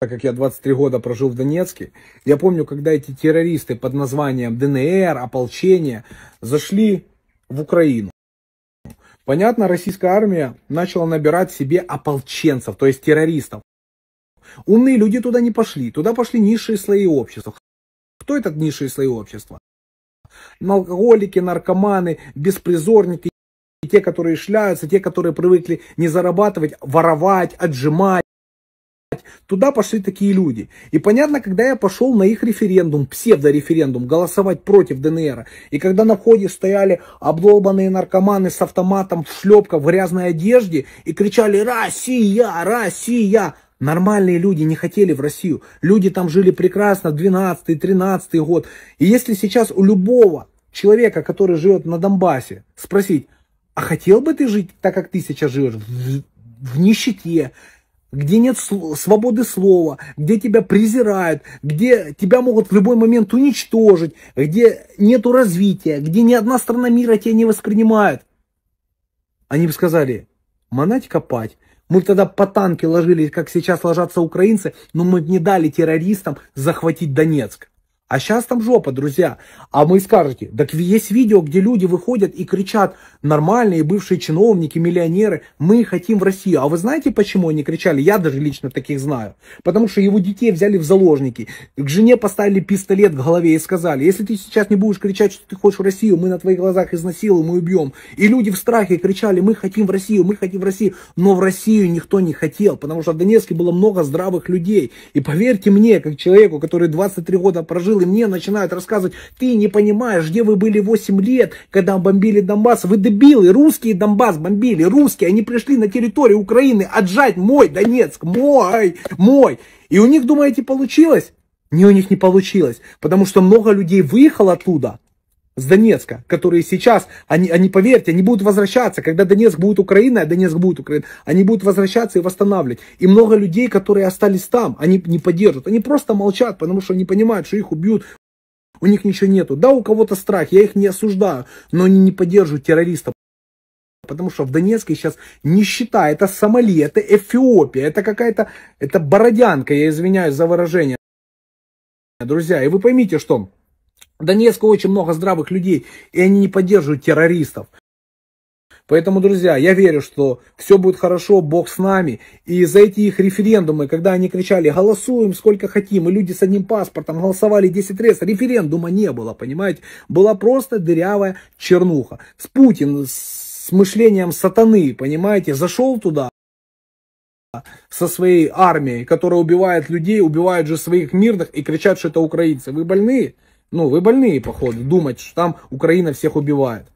так как я 23 года прожил в Донецке, я помню, когда эти террористы под названием ДНР, ополчение, зашли в Украину. Понятно, российская армия начала набирать себе ополченцев, то есть террористов. Умные люди туда не пошли, туда пошли низшие слои общества. Кто этот низшие слои общества? Алкоголики, наркоманы, беспризорники, те, которые шляются, те, которые привыкли не зарабатывать, воровать, отжимать Туда пошли такие люди. И понятно, когда я пошел на их референдум, псевдореферендум, голосовать против ДНР, и когда на входе стояли обдолбанные наркоманы с автоматом в шлепках, в грязной одежде, и кричали «Россия! Россия!», Нормальные люди не хотели в Россию. Люди там жили прекрасно, 12-13 год. И если сейчас у любого человека, который живет на Донбассе, спросить, а хотел бы ты жить так, как ты сейчас живешь, в, в нищете, где нет свободы слова, где тебя презирают, где тебя могут в любой момент уничтожить, где нету развития, где ни одна страна мира тебя не воспринимает. Они бы сказали, манать копать. Мы тогда по танке ложились, как сейчас ложатся украинцы, но мы не дали террористам захватить Донецк. А сейчас там жопа, друзья. А мы скажете, так есть видео, где люди выходят и кричат, нормальные бывшие чиновники, миллионеры, мы хотим в Россию. А вы знаете, почему они кричали? Я даже лично таких знаю. Потому что его детей взяли в заложники. К жене поставили пистолет в голове и сказали, если ты сейчас не будешь кричать, что ты хочешь в Россию, мы на твоих глазах изнасилуем и убьем. И люди в страхе кричали, мы хотим в Россию, мы хотим в Россию. Но в Россию никто не хотел, потому что в Донецке было много здравых людей. И поверьте мне, как человеку, который 23 года прожил силы мне начинают рассказывать, ты не понимаешь, где вы были 8 лет, когда бомбили Донбасс. Вы дебилы, русские Донбасс бомбили, русские. Они пришли на территорию Украины отжать мой Донецк, мой, мой. И у них, думаете, получилось? Не, у них не получилось, потому что много людей выехало оттуда, с Донецка, которые сейчас, они, они, поверьте, они будут возвращаться, когда Донецк будет Украина, а Донецк будет Украина, они будут возвращаться и восстанавливать. И много людей, которые остались там, они не поддержат, они просто молчат, потому что они понимают, что их убьют, у них ничего нету. Да, у кого-то страх, я их не осуждаю, но они не поддерживают террористов. Потому что в Донецке сейчас нищета, это Сомали, это Эфиопия, это какая-то, это бородянка, я извиняюсь за выражение. Друзья, и вы поймите, что в очень много здравых людей, и они не поддерживают террористов. Поэтому, друзья, я верю, что все будет хорошо, Бог с нами. И за эти их референдумы, когда они кричали «голосуем сколько хотим», и люди с одним паспортом голосовали 10 раз, референдума не было, понимаете? Была просто дырявая чернуха. С Путин, с мышлением сатаны, понимаете, зашел туда со своей армией, которая убивает людей, убивает же своих мирных и кричат, что это украинцы. Вы больные? Ну, вы больные, походу, думать, что там Украина всех убивает.